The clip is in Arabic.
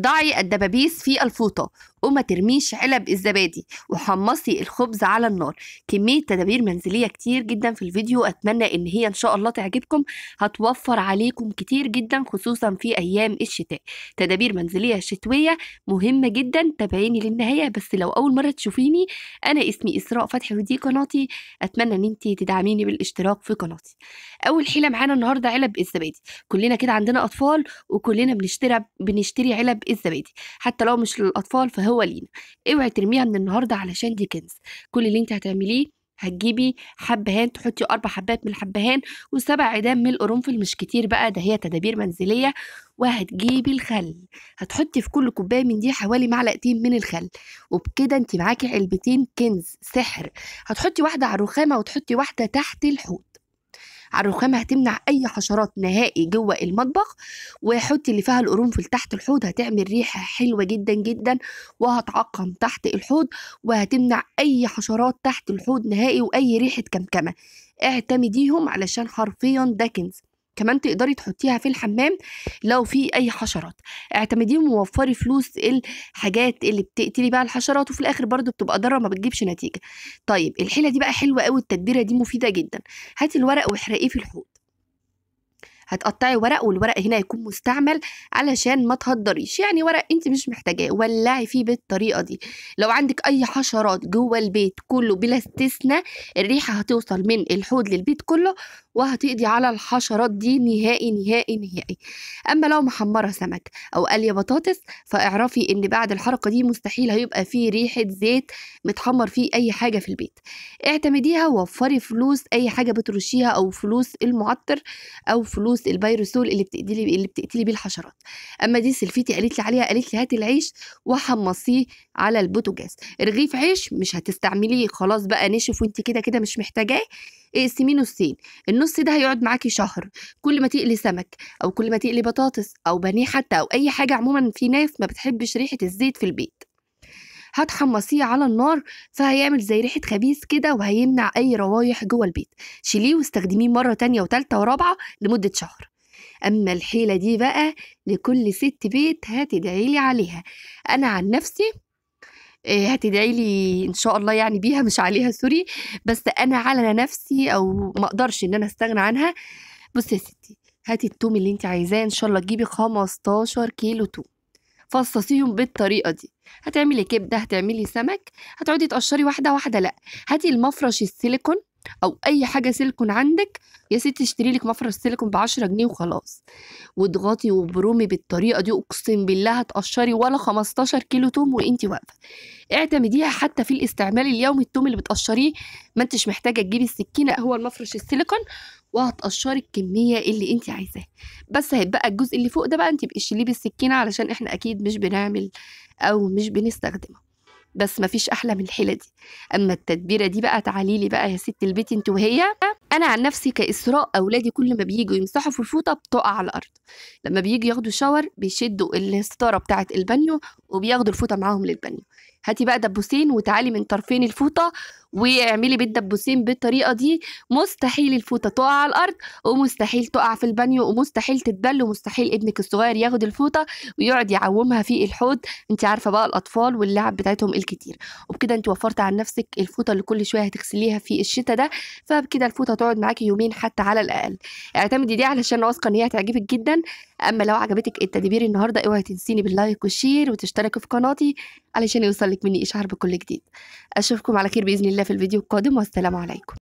ضعي الدبابيس في الفوطة وما ترميش علب الزبادي وحمصي الخبز على النار كمية تدابير منزلية كتير جدا في الفيديو أتمنى إن هي إن شاء الله تعجبكم هتوفر عليكم كتير جدا خصوصا في أيام الشتاء تدابير منزلية شتوية مهمة جدا تابعيني للنهاية بس لو أول مرة تشوفيني أنا اسمي إسراء فتحي ودي قناتي أتمنى إن أنتي تدعميني بالاشتراك في قناتي أول حيلة معانا النهاردة علب الزبادي كلنا كده عندنا أطفال وكلنا بنشتري بنشتري علب الزبادي حتى لو مش للأطفال فهو هو لينا اوعي ترميها من النهارده علشان دي كنز كل اللي انت هتعمليه هتجيبي حبهان تحطي اربع حبات من الحبهان وسبع عيدان من القرنفل مش كتير بقى ده هي تدابير منزليه وهتجيبي الخل هتحطي في كل كوبايه من دي حوالي معلقتين من الخل وبكده انت معاكي علبتين كنز سحر هتحطي واحده على الرخامه وتحطي واحده تحت الحوت على الرخام هتمنع اي حشرات نهائي جوه المطبخ وحطي اللي فيها القرنفل تحت الحوض هتعمل ريحه حلوه جدا جدا وهتعقم تحت الحوض وهتمنع اي حشرات تحت الحوض نهائي واي ريحه كمكمه اعتمديهم علشان حرفيا ده كنز كمان تقدري تحطيها في الحمام لو في اي حشرات اعتمديهم ووفري فلوس الحاجات اللي بتقتلي بقى الحشرات وفي الاخر برضو بتبقى ضاره ما بتجيبش نتيجه طيب الحيله دي بقى حلوه قوي التدبيره دي مفيده جدا هاتي الورق واحرقيه في الحوض هتقطعي ورق والورق هنا يكون مستعمل علشان ما تهدريش يعني ورق انت مش محتاجاه ولعي فيه بالطريقه دي لو عندك اي حشرات جوه البيت كله بلا استثناء الريحه هتوصل من الحوض للبيت كله وهتقضي على الحشرات دي نهائي نهائي نهائي اما لو محمره سمك او قاليه بطاطس فاعرفي ان بعد الحركه دي مستحيل هيبقى فيه ريحه زيت متحمر فيه اي حاجه في البيت اعتمديها ووفري فلوس اي حاجه بترشيها او فلوس المعطر او فلوس الفيروس البيروسول اللي بتقتلي اللي بتقتلي بيه الحشرات اما دي سلفيتي قالت لي عليها قالت لي هاتي العيش وحمصيه على البوتوجاز رغيف عيش مش هتستعمليه خلاص بقى نشف وانت كده كده مش محتاجاه اقسميه آه، نصين النص ده هيقعد معاكي شهر كل ما تقلي سمك او كل ما تقلي بطاطس او بانيه حتى او اي حاجه عموما في ناس ما بتحبش ريحه الزيت في البيت هتحمصيه على النار فهيعمل زي ريحه خبيث كده وهيمنع اي روايح جوه البيت شيليه واستخدميه مره تانية وتالتة ورابعه لمده شهر اما الحيله دي بقى لكل ست بيت هتدعي لي عليها انا عن نفسي آه، هتدعي لي ان شاء الله يعني بيها مش عليها سوري بس انا على نفسي او ما اقدرش ان انا استغنى عنها بصي يا ستي هاتي التوم اللي انت عايزاه ان شاء الله تجيبي 15 كيلو توم فصصيهم بالطريقه دي هتعملي كبده هتعملي سمك هتقعدي تقشري واحده واحده لا هاتي المفرش السيليكون او اي حاجه سيليكون عندك يا ستي اشتري لك مفرش سيليكون بعشرة جنيه وخلاص واضغطي وبرومي بالطريقه دي اقسم بالله هتقشري ولا خمستاشر كيلو توم وانتي واقفه اعتمديها حتى في الاستعمال اليومي التوم اللي بتقشريه ما انتش محتاجه تجيبي السكينه هو المفرش السيليكون وهتقشري الكميه اللي انت عايزاها بس هيتبقى الجزء اللي فوق ده بقى انت بقيش ليه بالسكينه علشان احنا اكيد مش بنعمل او مش بنستخدمه بس مفيش احلى من الحيله دي اما التدبيره دي بقى تعالي لي بقى يا ست البيت انت وهي انا عن نفسي كاسراء اولادي كل ما بييجوا يمسحوا في الفوطه بتقع على الارض لما بييجوا ياخدوا شاور بيشدوا الستاره بتاعه البانيو وبياخدوا الفوطه معاهم للبانيو هاتي بقى دبوسين وتعالي من طرفين الفوطه واعملي بالدبوسين بالطريقه دي مستحيل الفوطه تقع على الارض ومستحيل تقع في البانيو ومستحيل تتبل ومستحيل ابنك الصغير ياخد الفوطه ويقعد يعومها في الحوض انت عارفه بقى الاطفال واللعب بتاعتهم الكتير وبكده انت وفرت عن نفسك الفوطه اللي كل شويه هتغسليها في الشتاء ده فبكده الفوطه تقعد معاكي يومين حتى على الاقل اعتمدي دي علشان واثقه ان هي هتعجبك جدا اما لو عجبتك التدبير النهارده اوعي تنسيني باللايك والشير وتشتركي في قناتي علشان يوصلك مني اشعار بكل جديد اشوفكم على خير باذن الله في الفيديو القادم والسلام عليكم